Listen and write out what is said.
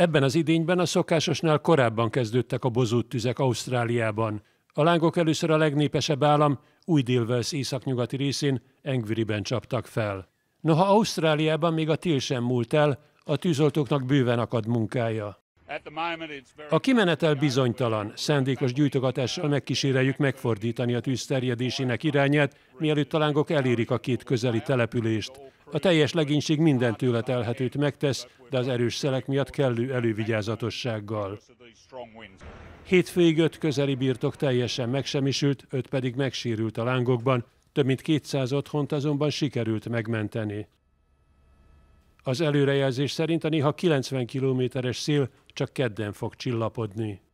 Ebben az idényben a szokásosnál korábban kezdődtek a bozót tüzek Ausztráliában. A lángok először a legnépesebb állam új Délvelsz északnyugati részén Engviriben csaptak fel. Noha Ausztráliában még a tél sem múlt el, a tűzoltóknak bőven akad munkája. A kimenetel bizonytalan, szándékos gyűjtogatással megkíséreljük megfordítani a tűz terjedésének irányát, mielőtt a lángok elérik a két közeli települést. A teljes legénység minden tőle telhetőt megtesz, de az erős szelek miatt kellő elővigyázatossággal. Hétfőig öt közeli birtok teljesen megsemmisült, öt pedig megsérült a lángokban, több mint 200 otthont azonban sikerült megmenteni. Az előrejelzés szerint a néha 90 kilométeres szél csak kedden fog csillapodni.